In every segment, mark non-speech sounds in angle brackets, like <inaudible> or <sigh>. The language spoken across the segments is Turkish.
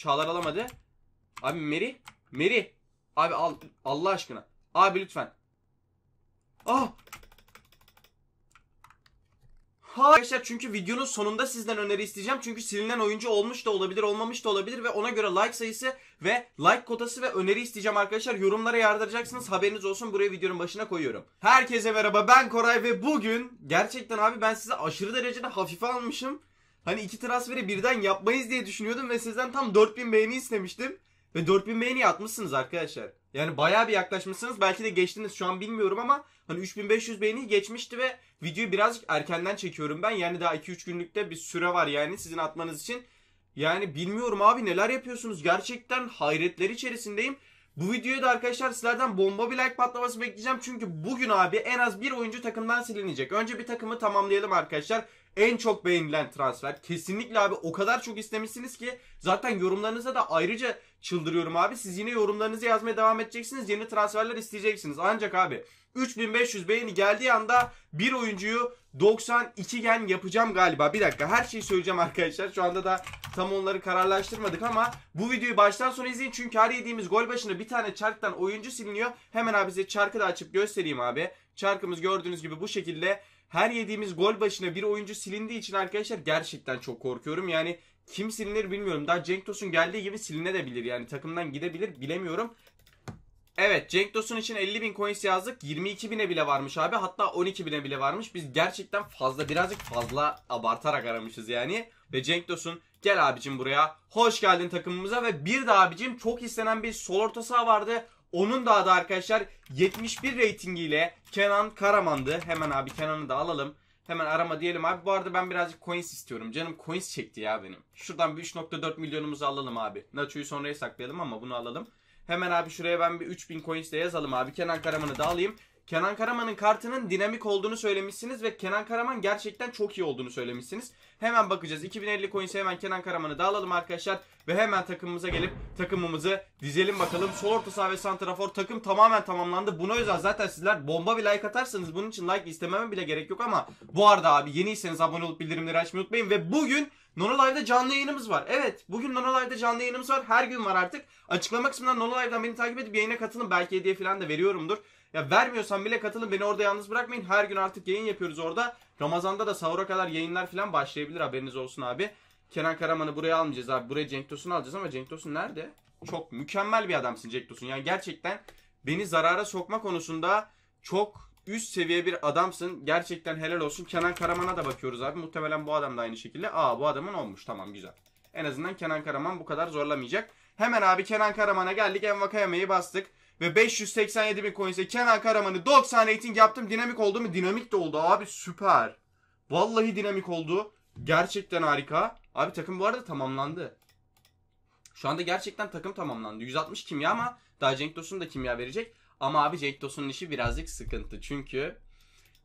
Çağlar alamadı. Abi Meri. Meri. Abi al, Allah aşkına. Abi lütfen. Ah. Ha. Arkadaşlar çünkü videonun sonunda sizden öneri isteyeceğim. Çünkü silinen oyuncu olmuş da olabilir, olmamış da olabilir ve ona göre like sayısı ve like kotası ve öneri isteyeceğim arkadaşlar. Yorumlara yardıracaksınız. Haberiniz olsun. Buraya videonun başına koyuyorum. Herkese merhaba. Ben Koray ve bugün gerçekten abi ben size aşırı derecede hafife almışım. Hani iki transferi birden yapmayız diye düşünüyordum ve sizden tam 4000 beğeni istemiştim. Ve 4000 beğeni atmışsınız arkadaşlar. Yani bayağı bir yaklaşmışsınız. Belki de geçtiniz şu an bilmiyorum ama hani 3500 beğeni geçmişti ve videoyu birazcık erkenden çekiyorum ben. Yani daha 2-3 günlükte bir süre var yani sizin atmanız için. Yani bilmiyorum abi neler yapıyorsunuz. Gerçekten hayretler içerisindeyim. Bu videoya da arkadaşlar sizlerden bomba bir like patlaması bekleyeceğim. Çünkü bugün abi en az bir oyuncu takımdan silinecek. Önce bir takımı tamamlayalım arkadaşlar. En çok beğenilen transfer. Kesinlikle abi o kadar çok istemişsiniz ki zaten yorumlarınıza da ayrıca çıldırıyorum abi. Siz yine yorumlarınızı yazmaya devam edeceksiniz. Yeni transferler isteyeceksiniz. Ancak abi 3500 beğeni geldiği anda bir oyuncuyu 92 gen yapacağım galiba. Bir dakika her şeyi söyleyeceğim arkadaşlar. Şu anda da tam onları kararlaştırmadık ama bu videoyu baştan sona izleyin. Çünkü her yediğimiz gol başına bir tane çarktan oyuncu siliniyor. Hemen abi size çarkı da açıp göstereyim abi. Çarkımız gördüğünüz gibi bu şekilde her yediğimiz gol başına bir oyuncu silindiği için arkadaşlar gerçekten çok korkuyorum. Yani kim silinir bilmiyorum. Daha Cenk Tosun geldiği gibi silinebilir. Yani takımdan gidebilir bilemiyorum. Evet Cenk Tosun için 50 bin coins yazdık. 22 bine bile varmış abi. Hatta 12 bine bile varmış. Biz gerçekten fazla birazcık fazla abartarak aramışız yani. Ve Cenk Tosun gel abicim buraya. Hoş geldin takımımıza ve bir de abicim çok istenen bir sol orta saha vardı. Onun da adı arkadaşlar 71 reytingiyle Kenan Karaman'dı. Hemen abi Kenan'ı da alalım. Hemen arama diyelim abi. Bu arada ben birazcık coins istiyorum. Canım coins çekti ya benim. Şuradan bir 3.4 milyonumuzu alalım abi. Nacho'yu sonraya saklayalım ama bunu alalım. Hemen abi şuraya ben bir 3000 coins de yazalım abi. Kenan Karaman'ı da alayım. Kenan Karaman'ın kartının dinamik olduğunu söylemişsiniz ve Kenan Karaman gerçekten çok iyi olduğunu söylemişsiniz. Hemen bakacağız. 2050 coins'e hemen Kenan Karaman'ı da arkadaşlar ve hemen takımımıza gelip takımımızı dizelim bakalım. Sol orta saha ve santrafor takım tamamen tamamlandı. Buna özel zaten sizler bomba bir like atarsanız bunun için like istememe bile gerek yok ama bu arada abi yeniyseniz abone olup bildirimleri açmayı unutmayın ve bugün Nono Live'da canlı yayınımız var. Evet bugün Nono Live'da canlı yayınımız var. Her gün var artık. Açıklama kısmından Nono Live'dan beni takip edip yayına katılın. Belki hediye falan da veriyorumdur. Ya vermiyorsan bile katılın beni orada yalnız bırakmayın. Her gün artık yayın yapıyoruz orada. Ramazan'da da sahura kadar yayınlar falan başlayabilir haberiniz olsun abi. Kenan Karaman'ı buraya almayacağız abi. Buraya Cenk Tosun'u alacağız ama Cenk Tosun nerede? Çok mükemmel bir adamsın Cenk Tosun. Yani gerçekten beni zarara sokma konusunda çok üst seviye bir adamsın. Gerçekten helal olsun. Kenan Karaman'a da bakıyoruz abi. Muhtemelen bu adam da aynı şekilde. Aa bu adamın olmuş. Tamam güzel. En azından Kenan Karaman bu kadar zorlamayacak. Hemen abi Kenan Karaman'a geldik. Envakayame'yi bastık ve 587 bin coins'e Kenan Karaman'ı 90 rating yaptım. Dinamik oldu mu? Dinamik de oldu abi süper. Vallahi dinamik oldu. Gerçekten harika. Abi takım bu arada tamamlandı. Şu anda gerçekten takım tamamlandı. 160 kimya ama daha Cenk Tosun da kimya verecek. Ama abi Cenk Tosun'un işi birazcık sıkıntı. Çünkü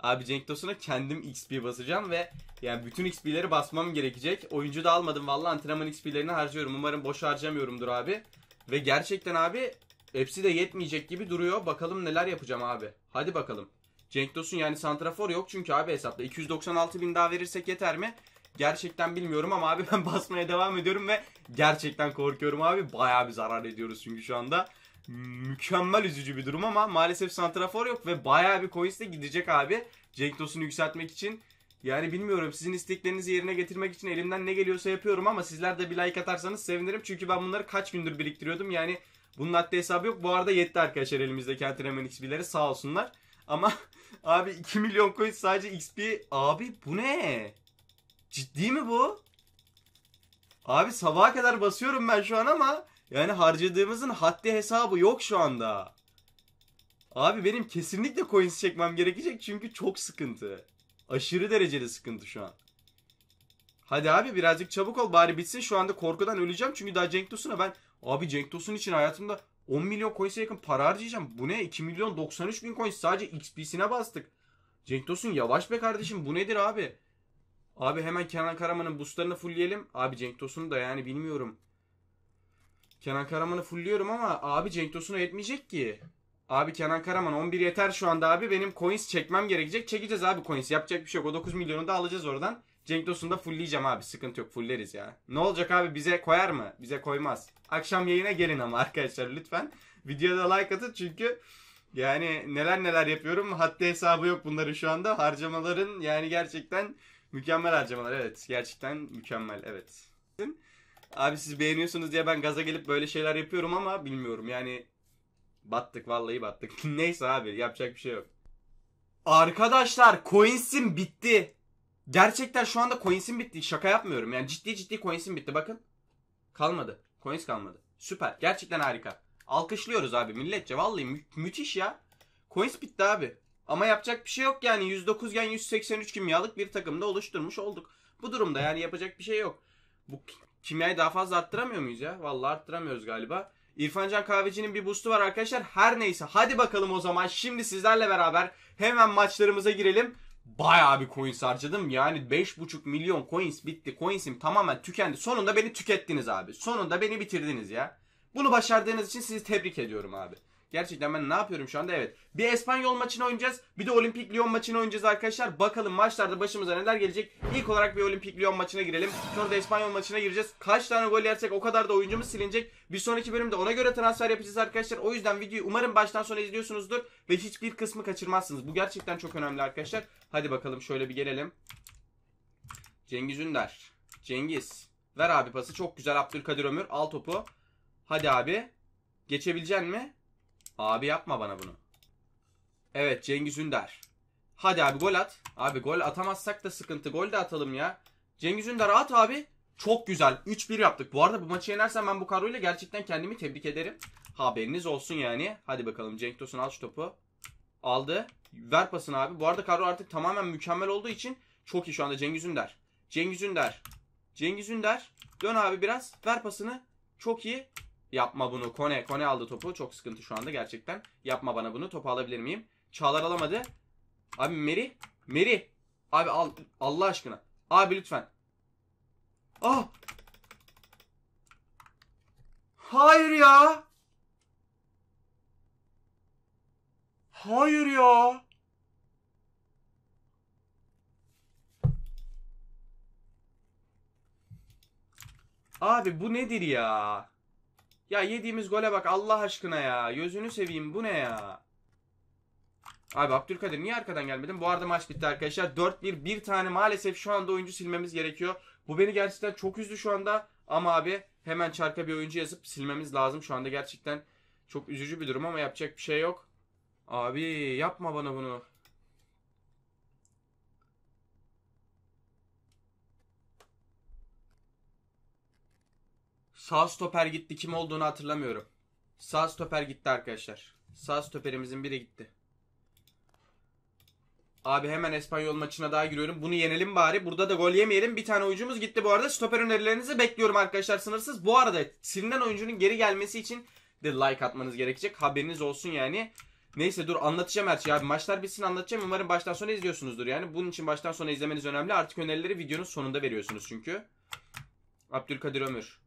abi Cenk Tosun'a kendim XP basacağım ve yani bütün XP'leri basmam gerekecek. Oyuncu da almadım. vallahi antrenman XP'lerini harcıyorum. Umarım boş harcamıyorumdur abi. Ve gerçekten abi Hepsi de yetmeyecek gibi duruyor. Bakalım neler yapacağım abi. Hadi bakalım. Cenk Tosun yani santrafor yok çünkü abi hesapta. 296 bin daha verirsek yeter mi? Gerçekten bilmiyorum ama abi <laughs> ben basmaya devam ediyorum ve gerçekten korkuyorum abi. Baya bir zarar ediyoruz çünkü şu anda. Mükemmel üzücü bir durum ama maalesef santrafor yok ve baya bir coins de gidecek abi. Cenk Tosun'u yükseltmek için. Yani bilmiyorum sizin isteklerinizi yerine getirmek için elimden ne geliyorsa yapıyorum ama sizler de bir like atarsanız sevinirim. Çünkü ben bunları kaç gündür biriktiriyordum yani bunun haddi hesabı yok. Bu arada yetti arkadaşlar elimizdeki antrenman XP'leri sağ olsunlar. Ama <laughs> abi 2 milyon coin sadece XP. Abi bu ne? Ciddi mi bu? Abi sabaha kadar basıyorum ben şu an ama yani harcadığımızın haddi hesabı yok şu anda. Abi benim kesinlikle coins çekmem gerekecek çünkü çok sıkıntı. Aşırı derecede sıkıntı şu an. Hadi abi birazcık çabuk ol bari bitsin. Şu anda korkudan öleceğim. Çünkü daha Cenk Tosun'a ben abi Cenk Tosun için hayatımda 10 milyon coins'e yakın para harcayacağım. Bu ne? 2 milyon 93 bin coins sadece XP'sine bastık. Cenk Tosun yavaş be kardeşim. Bu nedir abi? Abi hemen Kenan Karaman'ın boostlarını fullleyelim. Abi Cenk Tosun'u da yani bilmiyorum. Kenan Karaman'ı fullliyorum ama abi Cenk Tosun'a yetmeyecek ki. Abi Kenan Karaman 11 yeter şu anda abi. Benim coins çekmem gerekecek. Çekeceğiz abi coins. Yapacak bir şey yok. O 9 milyonu da alacağız oradan. Cenk Tosun'u da fullleyeceğim abi. Sıkıntı yok. Fulleriz ya. Ne olacak abi? Bize koyar mı? Bize koymaz. Akşam yayına gelin ama arkadaşlar lütfen. Videoda like atın çünkü yani neler neler yapıyorum. Hatta hesabı yok bunları şu anda. Harcamaların yani gerçekten mükemmel harcamalar. Evet. Gerçekten mükemmel. Evet. Abi siz beğeniyorsunuz diye ben gaza gelip böyle şeyler yapıyorum ama bilmiyorum yani battık vallahi battık. <laughs> Neyse abi yapacak bir şey yok. Arkadaşlar coins'im bitti. Gerçekten şu anda coins'im bitti. Şaka yapmıyorum. Yani ciddi ciddi coins'im bitti. Bakın. Kalmadı. Coins kalmadı. Süper. Gerçekten harika. Alkışlıyoruz abi milletçe. Vallahi mü- müthiş ya. Coins bitti abi. Ama yapacak bir şey yok yani. 109 gen 183 kimyalık bir takımda oluşturmuş olduk. Bu durumda yani yapacak bir şey yok. Bu kimyayı daha fazla arttıramıyor muyuz ya? Vallahi arttıramıyoruz galiba. İrfancan Kahveci'nin bir boost'u var arkadaşlar. Her neyse hadi bakalım o zaman şimdi sizlerle beraber hemen maçlarımıza girelim bayağı bir coins harcadım. Yani 5,5 milyon coins bitti. Coins'im tamamen tükendi. Sonunda beni tükettiniz abi. Sonunda beni bitirdiniz ya. Bunu başardığınız için sizi tebrik ediyorum abi. Gerçekten ben ne yapıyorum şu anda? Evet. Bir İspanyol maçını oynayacağız. Bir de Olimpik Lyon maçını oynayacağız arkadaşlar. Bakalım maçlarda başımıza neler gelecek. İlk olarak bir Olimpik Lyon maçına girelim. Sonra da İspanyol maçına gireceğiz. Kaç tane gol yersek o kadar da oyuncumuz silinecek. Bir sonraki bölümde ona göre transfer yapacağız arkadaşlar. O yüzden videoyu umarım baştan sona izliyorsunuzdur. Ve hiçbir kısmı kaçırmazsınız. Bu gerçekten çok önemli arkadaşlar. Hadi bakalım şöyle bir gelelim. Cengiz Ünder. Cengiz. Ver abi pası. Çok güzel Abdülkadir Ömür. Al topu. Hadi abi. Geçebilecek mi? Abi yapma bana bunu. Evet Cengiz Ünder. Hadi abi gol at. Abi gol atamazsak da sıkıntı. Gol de atalım ya. Cengiz Ünder at abi. Çok güzel. 3-1 yaptık. Bu arada bu maçı yenersen ben bu kadroyla gerçekten kendimi tebrik ederim. Haberiniz olsun yani. Hadi bakalım Cenk Tosun al şu topu. Aldı. Ver pasını abi. Bu arada kadro artık tamamen mükemmel olduğu için çok iyi şu anda Cengiz Ünder. Cengiz Ünder. Cengiz Ünder. Dön abi biraz. Ver pasını. Çok iyi. Yapma bunu. Kone. Kone aldı topu. Çok sıkıntı şu anda gerçekten. Yapma bana bunu. Topu alabilir miyim? Çağlar alamadı. Abi Meri. Meri. Abi al, Allah aşkına. Abi lütfen. Ah. Hayır ya. Hayır ya. Abi bu nedir ya? Ya yediğimiz gole bak Allah aşkına ya. Gözünü seveyim bu ne ya. Abi Abdülkadir niye arkadan gelmedin? Bu arada maç bitti arkadaşlar. 4-1 bir tane maalesef şu anda oyuncu silmemiz gerekiyor. Bu beni gerçekten çok üzdü şu anda. Ama abi hemen çarka bir oyuncu yazıp silmemiz lazım. Şu anda gerçekten çok üzücü bir durum ama yapacak bir şey yok. Abi yapma bana bunu. Sağ stoper gitti. Kim olduğunu hatırlamıyorum. Sağ stoper gitti arkadaşlar. Sağ stoperimizin biri gitti. Abi hemen İspanyol maçına daha giriyorum. Bunu yenelim bari. Burada da gol yemeyelim. Bir tane oyuncumuz gitti bu arada. Stoper önerilerinizi bekliyorum arkadaşlar sınırsız. Bu arada silinen oyuncunun geri gelmesi için de like atmanız gerekecek. Haberiniz olsun yani. Neyse dur anlatacağım her şeyi abi. Maçlar bitsin anlatacağım. Umarım baştan sona izliyorsunuzdur yani. Bunun için baştan sona izlemeniz önemli. Artık önerileri videonun sonunda veriyorsunuz çünkü. Abdülkadir Ömür.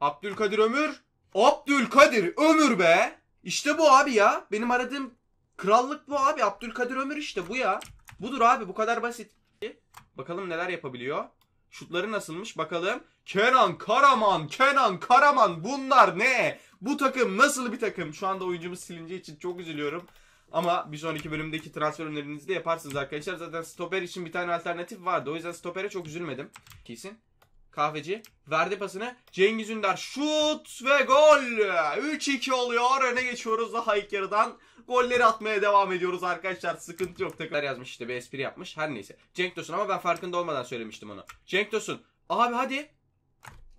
Abdülkadir Ömür. Abdülkadir Ömür be. İşte bu abi ya. Benim aradığım krallık bu abi. Abdülkadir Ömür işte bu ya. Budur abi bu kadar basit. Bakalım neler yapabiliyor. Şutları nasılmış bakalım. Kenan Karaman, Kenan Karaman bunlar ne? Bu takım nasıl bir takım? Şu anda oyuncumuz silince için çok üzülüyorum. Ama bir sonraki bölümdeki transfer önerinizi de yaparsınız arkadaşlar. Zaten stoper için bir tane alternatif vardı. O yüzden stopere çok üzülmedim. Kesin. Kahveci verdi pasını. Cengiz Ünder şut ve gol. 3-2 oluyor. Öne geçiyoruz daha ilk yarıdan. Golleri atmaya devam ediyoruz arkadaşlar. Sıkıntı yok. Tekrar yazmış işte bir espri yapmış. Her neyse. Cenk Tosun ama ben farkında olmadan söylemiştim onu. Cenk Tosun. Abi hadi.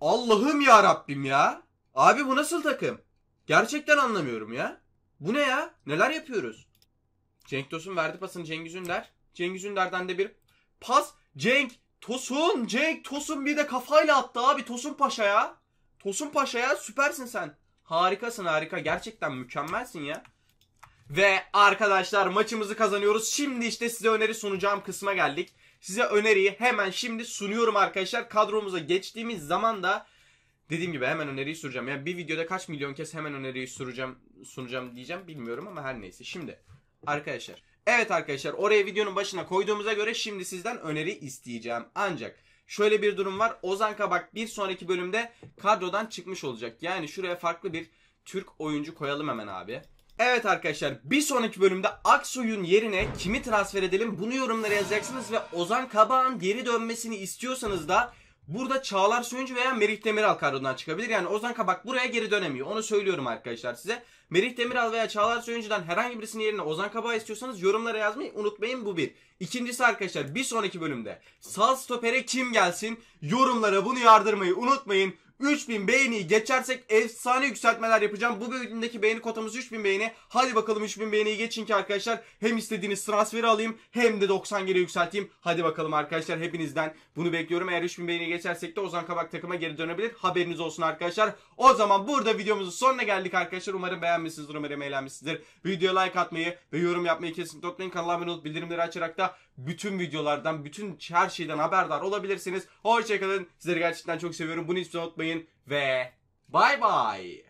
Allah'ım ya Rabbim ya. Abi bu nasıl takım? Gerçekten anlamıyorum ya. Bu ne ya? Neler yapıyoruz? Cenk Tosun verdi pasını Cengiz Ünder. Cengiz Ünder'den de bir pas. Cenk Tosun, Jake, Tosun bir de kafayla attı abi Tosun Paşa'ya. Tosun Paşa'ya süpersin sen. Harikasın harika. Gerçekten mükemmelsin ya. Ve arkadaşlar maçımızı kazanıyoruz. Şimdi işte size öneri sunacağım kısma geldik. Size öneriyi hemen şimdi sunuyorum arkadaşlar. Kadromuza geçtiğimiz zaman da dediğim gibi hemen öneriyi süreceğim. Yani bir videoda kaç milyon kez hemen öneriyi süreceğim, sunacağım diyeceğim bilmiyorum ama her neyse. Şimdi arkadaşlar Evet arkadaşlar oraya videonun başına koyduğumuza göre şimdi sizden öneri isteyeceğim. Ancak şöyle bir durum var. Ozan Kabak bir sonraki bölümde kadrodan çıkmış olacak. Yani şuraya farklı bir Türk oyuncu koyalım hemen abi. Evet arkadaşlar bir sonraki bölümde Aksoy'un yerine kimi transfer edelim bunu yorumlara yazacaksınız ve Ozan Kabak'ın geri dönmesini istiyorsanız da burada Çağlar Söyüncü veya Merih Demiral kadrodan çıkabilir. Yani Ozan Kabak buraya geri dönemiyor. Onu söylüyorum arkadaşlar size. Merih Demiral veya Çağlar Söyüncü'den herhangi birisinin yerine Ozan Kabağ istiyorsanız yorumlara yazmayı unutmayın bu bir. İkincisi arkadaşlar bir sonraki bölümde sal stopere kim gelsin yorumlara bunu yardırmayı unutmayın. 3000 beğeni geçersek efsane yükseltmeler yapacağım. Bu bölümdeki beğeni kotamız 3000 beğeni. Hadi bakalım 3000 beğeniyi geçin ki arkadaşlar hem istediğiniz transferi alayım hem de 90 geri yükselteyim. Hadi bakalım arkadaşlar hepinizden bunu bekliyorum. Eğer 3000 beğeni geçersek de Ozan Kabak takıma geri dönebilir. Haberiniz olsun arkadaşlar. O zaman burada videomuzun sonuna geldik arkadaşlar. Umarım beğen beğenmişsinizdir. Umarım eğlenmişsinizdir. Videoya like atmayı ve yorum yapmayı kesinlikle unutmayın. Kanala abone olup bildirimleri açarak da bütün videolardan, bütün her şeyden haberdar olabilirsiniz. Hoşçakalın. Sizleri gerçekten çok seviyorum. Bunu hiç unutmayın ve bay bay.